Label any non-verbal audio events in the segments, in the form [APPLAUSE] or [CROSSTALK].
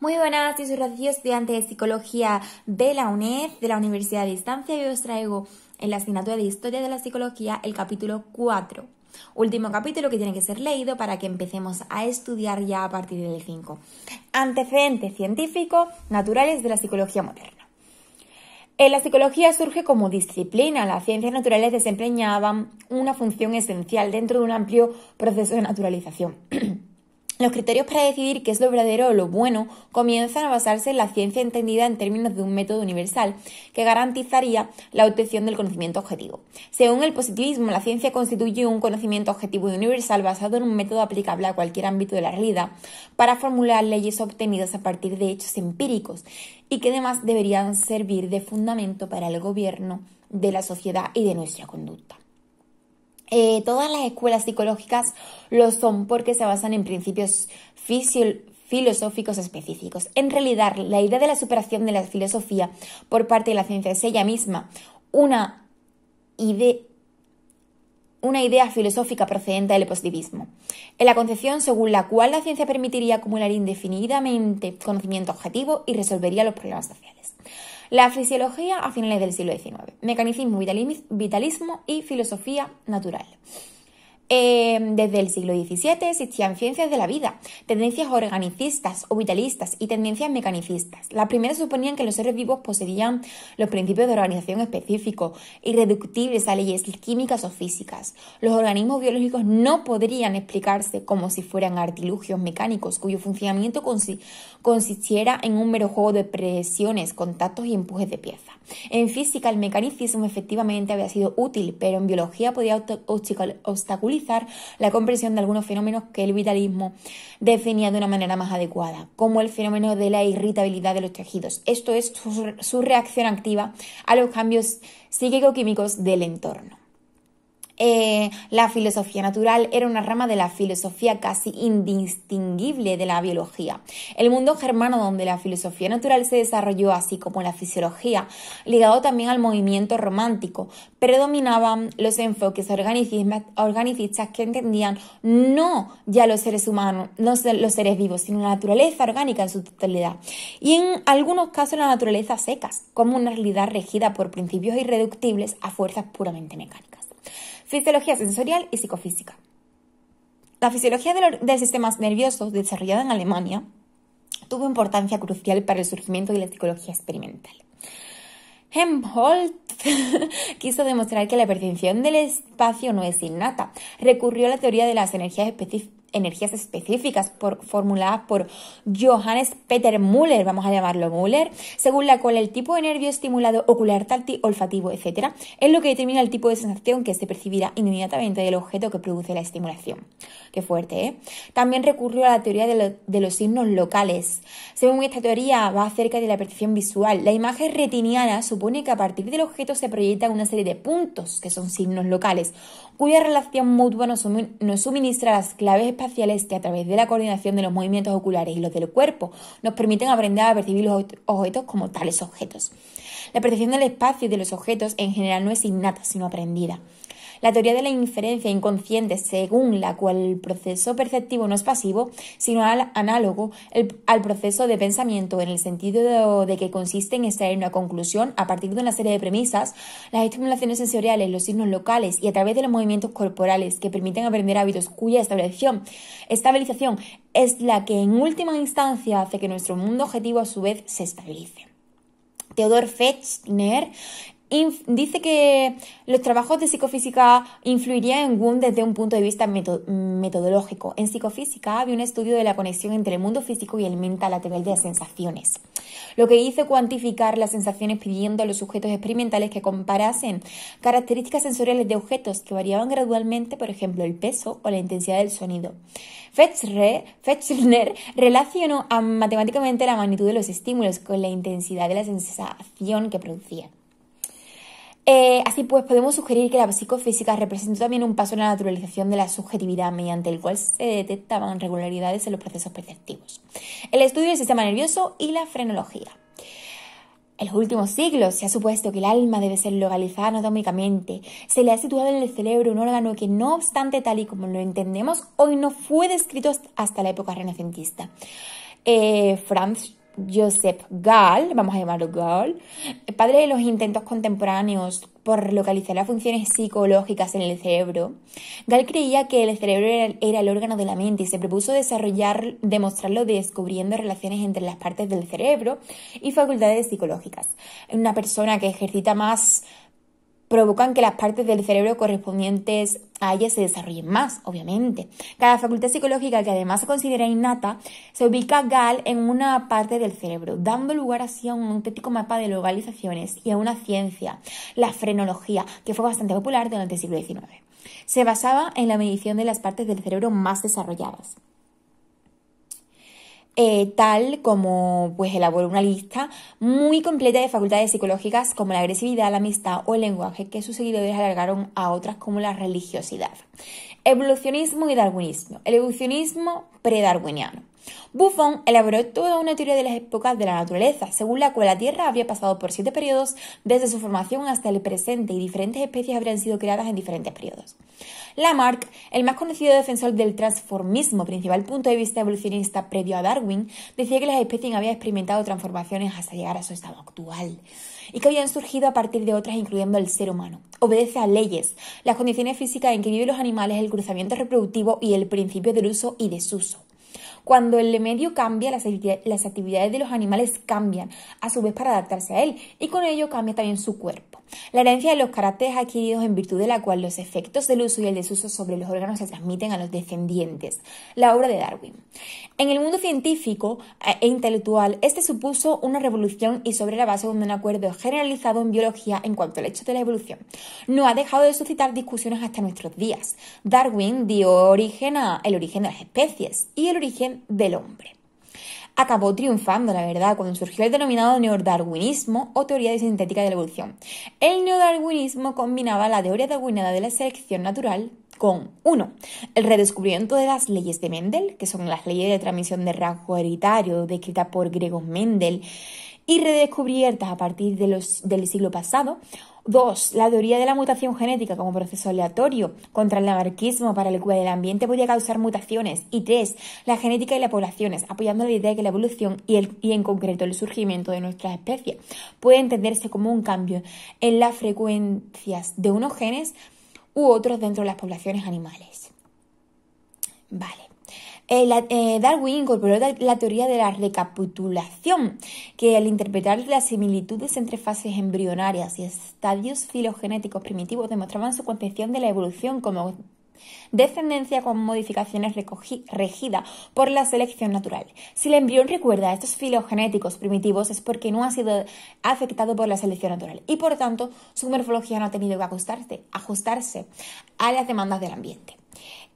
Muy buenas, yo soy Rocío, estudiante de Psicología de la UNED, de la Universidad de Distancia, y os traigo en la asignatura de Historia de la Psicología el capítulo 4. Último capítulo que tiene que ser leído para que empecemos a estudiar ya a partir del 5. Antecedentes científicos naturales de la psicología moderna. En la psicología surge como disciplina. Las ciencias naturales desempeñaban una función esencial dentro de un amplio proceso de naturalización. [CLEARS THROAT] Los criterios para decidir qué es lo verdadero o lo bueno comienzan a basarse en la ciencia entendida en términos de un método universal que garantizaría la obtención del conocimiento objetivo. Según el positivismo, la ciencia constituye un conocimiento objetivo y universal basado en un método aplicable a cualquier ámbito de la realidad para formular leyes obtenidas a partir de hechos empíricos y que además deberían servir de fundamento para el gobierno de la sociedad y de nuestra conducta. Eh, todas las escuelas psicológicas lo son porque se basan en principios filosóficos específicos. En realidad, la idea de la superación de la filosofía por parte de la ciencia es ella misma una, una idea filosófica procedente del positivismo, en la concepción según la cual la ciencia permitiría acumular indefinidamente conocimiento objetivo y resolvería los problemas sociales. La fisiología a finales del siglo XIX, mecanicismo, vitalismo y filosofía natural. Em, desde el siglo XVII existían ciencias de la vida, tendencias organicistas o vitalistas y tendencias mecanicistas. Las primeras suponían que los seres vivos poseían los principios de organización específicos, irreductibles a leyes químicas o físicas. Los organismos biológicos no podrían explicarse como si fueran artilugios mecánicos cuyo funcionamiento consistiera en un mero juego de presiones, contactos y empujes de piezas. En física, el mecanicismo efectivamente había sido útil, pero en biología podía obstaculizar la comprensión de algunos fenómenos que el vitalismo definía de una manera más adecuada, como el fenómeno de la irritabilidad de los tejidos. Esto es su, su reacción activa a los cambios psíquico-químicos del entorno. Eh, la filosofía natural era una rama de la filosofía casi indistinguible de la biología. El mundo germano donde la filosofía natural se desarrolló, así como la fisiología, ligado también al movimiento romántico, predominaban los enfoques organicistas que entendían no ya los seres humanos, no los seres vivos, sino la naturaleza orgánica en su totalidad. Y en algunos casos la naturaleza secas, como una realidad regida por principios irreductibles a fuerzas puramente mecánicas. Fisiología sensorial y psicofísica. La fisiología del, sistemas sistema nervioso, desarrollada en Alemania, tuvo importancia crucial para el surgimiento de la psicología experimental. Helmholtz [LAUGHS] quiso demostrar que la percepción del espacio no es innata. Recurrió a la teoría de las energías específicas energías específicas por, formuladas por Johannes Peter Müller, vamos a llamarlo Müller, según la cual el tipo de nervio estimulado ocular, táctil, olfativo, etc., es lo que determina el tipo de sensación que se percibirá inmediatamente del objeto que produce la estimulación. Qué fuerte, ¿eh? También recurrió a la teoría de, los signos locales. Según esta teoría, va acerca de la percepción visual. La imagen retiniana supone que a partir del objeto se proyecta una serie de puntos, que son signos locales, cuya relación mutua nos, nos suministra las claves para que a través de la coordinación de los movimientos oculares y los del cuerpo nos permiten aprender a percibir los objetos como tales objetos. La percepción del espacio y de los objetos en general no es innata, sino aprendida. La teoría de la inferencia inconsciente, según la cual el proceso perceptivo no es pasivo, sino análogo al proceso de pensamiento, en el sentido de, que consiste en extraer una conclusión a partir de una serie de premisas, las estimulaciones sensoriales, los signos locales y a través de los movimientos corporales que permiten aprender hábitos cuya estabilización, estabilización es la que en última instancia hace que nuestro mundo objetivo a su vez se estabilice. Theodor Fechner dice que los trabajos de psicofísica influirían en Wundt desde un punto de vista metodológico. En psicofísica había un estudio de la conexión entre el mundo físico y el mental a través de las sensaciones. Lo que hizo cuantificar las sensaciones pidiendo a los sujetos experimentales que comparasen características sensoriales de objetos que variaban gradualmente, por ejemplo, el peso o la intensidad del sonido. Fechner relacionó matemáticamente la magnitud de los estímulos con la intensidad de la sensación que producían. Eh, así pues, podemos sugerir que la psicofísica representó también un paso en la naturalización de la subjetividad mediante el cual se detectaban regularidades en los procesos perceptivos, el estudio del sistema nervioso y la frenología. En los últimos siglos se ha supuesto que el alma debe ser localizada anatómicamente. Se le ha situado en el cerebro un órgano que, no obstante tal y como lo entendemos, hoy no fue descrito hasta la época renacentista. Eh, Joseph Gall, vamos a llamarlo Gall, padre de los intentos contemporáneos por localizar las funciones psicológicas en el cerebro, Gall creía que el cerebro era, era, el órgano de la mente y se propuso desarrollar, demostrarlo descubriendo relaciones entre las partes del cerebro y facultades psicológicas. Una persona que ejercita más provocan que las partes del cerebro correspondientes a ellas se desarrollen más, obviamente. Cada facultad psicológica, que además se considera innata, se ubica GAL en una parte del cerebro, dando lugar así a un auténtico mapa de localizaciones y a una ciencia, la frenología, que fue bastante popular durante el siglo XIX. Se basaba en la medición de las partes del cerebro más desarrolladas. Eh, tal como pues elaboró una lista muy completa de facultades psicológicas como la agresividad, la amistad o el lenguaje que sus seguidores alargaron a otras como la religiosidad. Evolucionismo y darwinismo. El evolucionismo predarwiniano. Buffon elaboró toda una teoría de las épocas de la naturaleza, según la cual la Tierra había pasado por siete periodos desde su formación hasta el presente y diferentes especies habrían sido creadas en diferentes periodos. Lamarck, el más conocido defensor del transformismo, principal punto de vista evolucionista previo a Darwin, decía que las especies habían experimentado transformaciones hasta llegar a su estado actual y que habían surgido a partir de otras, incluyendo el ser humano. Obedece a leyes, las condiciones físicas en que viven los animales, el cruzamiento reproductivo y el principio del uso y desuso. Cuando el medio cambia, las, actividades de los animales cambian, a su vez para adaptarse a él, y con ello cambia también su cuerpo. La herencia de los caracteres adquiridos en virtud de la cual los efectos del uso y el desuso sobre los órganos se transmiten a los descendientes. La obra de Darwin. En el mundo científico eh, e intelectual, este supuso una revolución y sobre la base de un acuerdo generalizado en biología en cuanto al hecho de la evolución. No ha dejado de suscitar discusiones hasta nuestros días. Darwin dio origen a el origen de las especies y el origen del hombre. Acabó triunfando, la verdad, cuando surgió el denominado neodarwinismo o teoría sintética de la evolución. El neodarwinismo combinaba la teoría darwinada de la selección natural con uno, El redescubrimiento de las leyes de Mendel, que son las leyes de transmisión de rasgo hereditario descritas por Gregor Mendel y redescubiertas a partir de los, del siglo pasado, Dos, La teoría de la mutación genética como proceso aleatorio contra el anarquismo para el cual el ambiente podía causar mutaciones. Y tres, La genética y las poblaciones, apoyando la idea de que la evolución y, y en concreto el surgimiento de nuestras especies puede entenderse como un cambio en las frecuencias de unos genes u otros dentro de las poblaciones animales. Vale. Eh, eh, Darwin incorporó la teoría de la recapitulación, que al interpretar las similitudes entre fases embrionarias y estadios filogenéticos primitivos demostraban su concepción de la evolución como Descendencia con modificaciones regida por la selección natural. Si el embrión recuerda estos filogenéticos primitivos es porque no ha sido afectado por la selección natural y por tanto su morfología no ha tenido que ajustarse, a las demandas del ambiente.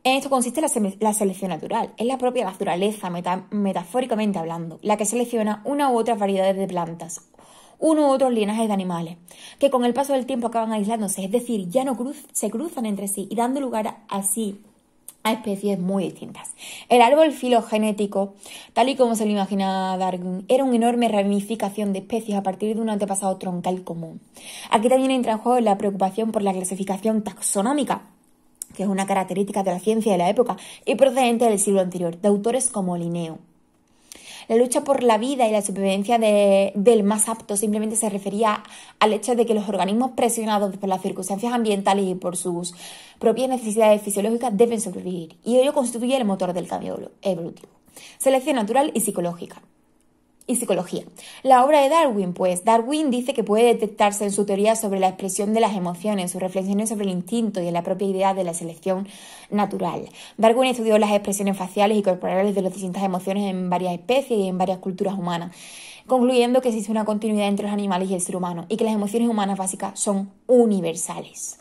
En esto consiste la, selección natural, es la propia naturaleza, metafóricamente hablando, la que selecciona una u otra variedad de plantas uno u otros linajes de animales, que con el paso del tiempo acaban aislándose, es decir, ya no se cruzan entre sí y dando lugar así a especies muy distintas. El árbol filogenético, tal y como se lo imaginaba Darwin, era una enorme ramificación de especies a partir de un antepasado troncal común. Aquí también entra en juego la preocupación por la clasificación taxonómica, que es una característica de la ciencia de la época y procedente del siglo anterior, de autores como Linneo. La lucha por la vida y la supervivencia del más apto simplemente se refería al hecho de que los organismos presionados por las circunstancias ambientales y por sus propias necesidades fisiológicas deben sobrevivir, y ello constituye el motor del cambio evolutivo. Selección natural y psicológica y psicología. La obra de Darwin, pues Darwin dice que puede detectarse en su teoría sobre la expresión de las emociones, sus reflexiones sobre el instinto y en la propia idea de la selección natural. Darwin estudió las expresiones faciales y corporales de las distintas emociones en varias especies y en varias culturas humanas, concluyendo que existe una continuidad entre los animales y el ser humano y que las emociones humanas básicas son universales.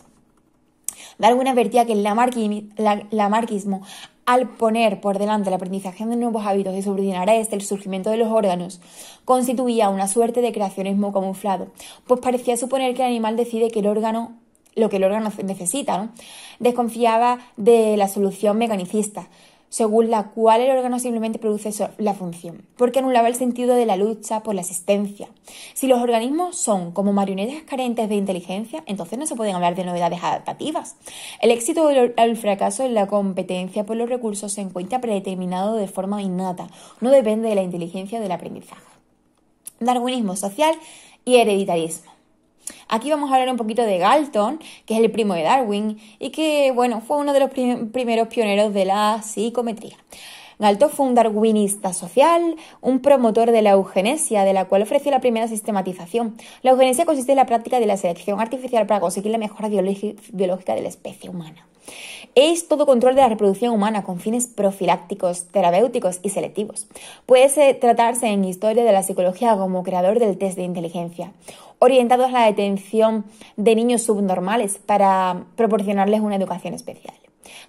Darwin advertía que el lamarquismo, al poner por delante la aprendizaje de nuevos hábitos y subordinar a este el surgimiento de los órganos, constituía una suerte de creacionismo camuflado, pues parecía suponer que el animal decide que el órgano lo que el órgano necesita, ¿no? Desconfiaba de la solución mecanicista, según la cual el órgano simplemente produce la función, porque anulaba el sentido de la lucha por la existencia. Si los organismos son como marionetas carentes de inteligencia, entonces no se pueden hablar de novedades adaptativas. El éxito o el fracaso en la competencia por los recursos se encuentra predeterminado de forma innata, no depende de la inteligencia del aprendizaje. Darwinismo social y hereditarismo. Aquí vamos a hablar un poquito de Galton, que es el primo de Darwin y que, bueno, fue uno de los primeros pioneros de la psicometría. Galton fue un darwinista social, un promotor de la eugenesia, de la cual ofreció la primera sistematización. La eugenesia consiste en la práctica de la selección artificial para conseguir la mejora biológica de la especie humana. Es todo control de la reproducción humana con fines profilácticos, terapéuticos y selectivos. Puede tratarse en historia de la psicología como creador del test de inteligencia, orientados a la detención de niños subnormales para proporcionarles una educación especial.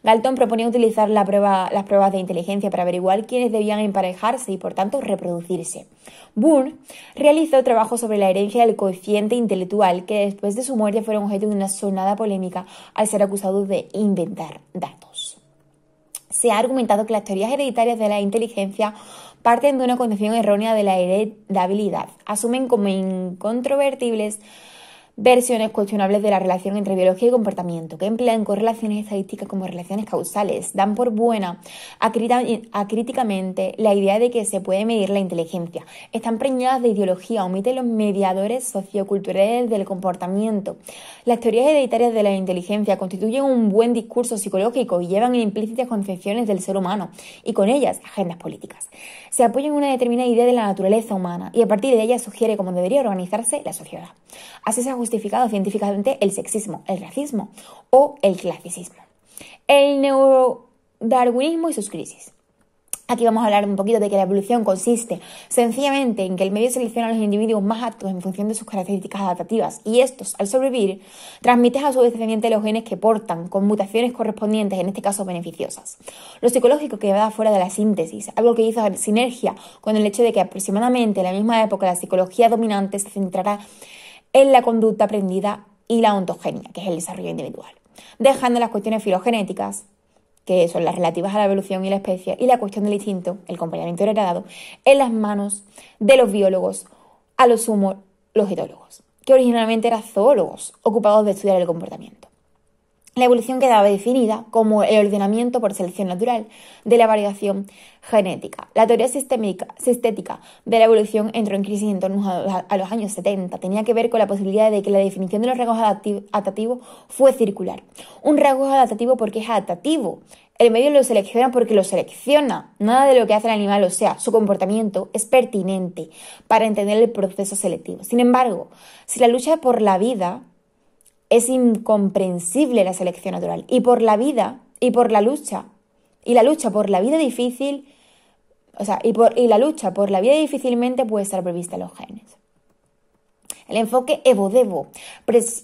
Galton proponía utilizar las pruebas de inteligencia para averiguar quiénes debían emparejarse y por tanto reproducirse. Boone realizó trabajos sobre la herencia del coeficiente intelectual que después de su muerte fueron objeto de una sonada polémica al ser acusado de inventar datos. Se ha argumentado que las teorías hereditarias de la inteligencia parten de una condición errónea de la heredabilidad, asumen como incontrovertibles Versiones cuestionables de la relación entre biología y comportamiento, que emplean correlaciones estadísticas como relaciones causales, dan por buena acríticamente la idea de que se puede medir la inteligencia. Están preñadas de ideología, omiten los mediadores socioculturales del comportamiento. Las teorías hereditarias de la inteligencia constituyen un buen discurso psicológico y llevan implícitas concepciones del ser humano y con ellas agendas políticas. Se apoyan en una determinada idea de la naturaleza humana y a partir de ella sugiere cómo debería organizarse la sociedad. Así se justificado científicamente el sexismo, el racismo o el clasicismo. El neurodarwinismo y sus crisis. Aquí vamos a hablar un poquito de que la evolución consiste sencillamente en que el medio selecciona a los individuos más aptos en función de sus características adaptativas y estos, al sobrevivir, transmiten a su descendiente los genes que portan con mutaciones correspondientes, en este caso beneficiosas. Lo psicológico queda fuera de la síntesis, algo que hizo sinergia con el hecho de que aproximadamente en la misma época la psicología dominante se centrará en la conducta aprendida y la ontogenia, que es el desarrollo individual, dejando las cuestiones filogenéticas, que son las relativas a la evolución y la especie, y la cuestión del instinto, el comportamiento heredado, en las manos de los biólogos, a lo sumo los etólogos, que originalmente eran zoólogos ocupados de estudiar el comportamiento. La evolución quedaba definida como el ordenamiento por selección natural de la variación genética. La teoría sistética de la evolución entró en crisis en torno a los años 70. Tenía que ver con la posibilidad de que la definición de los rasgos adaptativos fue circular. Un rasgo adaptativo porque es adaptativo. El medio lo selecciona porque lo selecciona. Nada de lo que hace el animal, o sea, su comportamiento, es pertinente para entender el proceso selectivo. Sin embargo, si la lucha por la vida es incomprensible la selección natural. Y por la vida, y por la lucha, y la lucha por la vida difícil, o sea, y, por, y la lucha por la vida difícilmente puede estar prevista en los genes. El enfoque Evo-Devo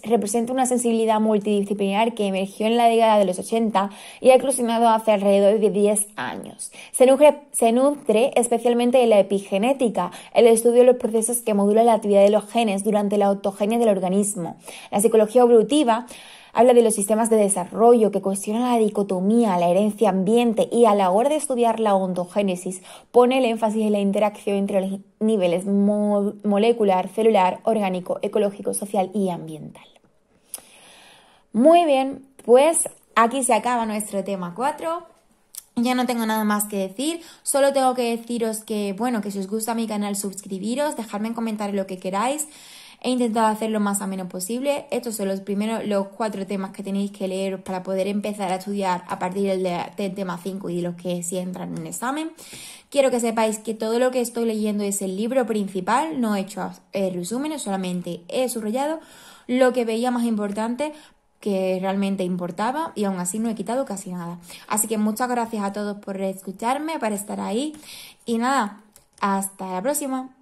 representa una sensibilidad multidisciplinar que emergió en la década de los 80 y ha evolucionado hace alrededor de 10 años. Se nutre, se nutre especialmente de la epigenética, el estudio de los procesos que modulan la actividad de los genes durante la autogenia del organismo. La psicología evolutiva Habla de los sistemas de desarrollo que cuestionan la dicotomía, la herencia ambiente y a la hora de estudiar la ontogénesis pone el énfasis en la interacción entre los niveles molecular, celular, orgánico, ecológico, social y ambiental. Muy bien, pues aquí se acaba nuestro tema 4. Ya no tengo nada más que decir, solo tengo que deciros que, bueno, que si os gusta mi canal suscribiros, dejadme en comentarios lo que queráis. He intentado hacerlo más menos posible. Estos son los primeros, los cuatro temas que tenéis que leer para poder empezar a estudiar a partir del, tema 5 y los que sí entran en el examen. Quiero que sepáis que todo lo que estoy leyendo es el libro principal, no he hecho resúmenes, solamente he subrayado lo que veía más importante que realmente importaba y aún así no he quitado casi nada. Así que muchas gracias a todos por escucharme, para estar ahí y nada, hasta la próxima.